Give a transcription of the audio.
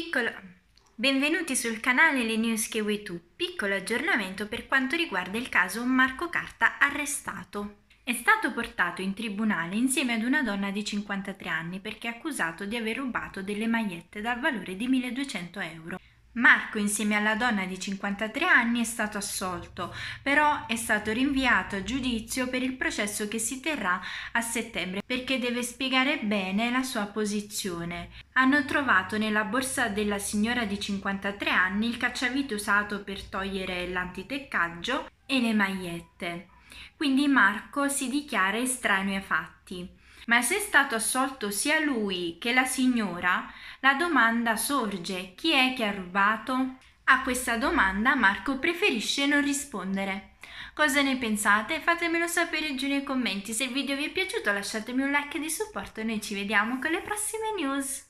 Piccolo... Benvenuti sul canale Le News che vuoi tu. Piccolo aggiornamento per quanto riguarda il caso Marco Carta arrestato. È stato portato in tribunale insieme ad una donna di 53 anni perché è accusato di aver rubato delle magliette dal valore di 1200 euro. Marco insieme alla donna di 53 anni è stato assolto, però è stato rinviato a giudizio per il processo che si terrà a settembre perché deve spiegare bene la sua posizione hanno trovato nella borsa della signora di 53 anni il cacciavite usato per togliere l'antiteccaggio e le magliette. Quindi Marco si dichiara estraneo ai fatti. Ma se è stato assolto sia lui che la signora, la domanda sorge: chi è che ha rubato? A questa domanda Marco preferisce non rispondere. Cosa ne pensate? Fatemelo sapere giù nei commenti. Se il video vi è piaciuto lasciatemi un like di supporto e noi ci vediamo con le prossime news.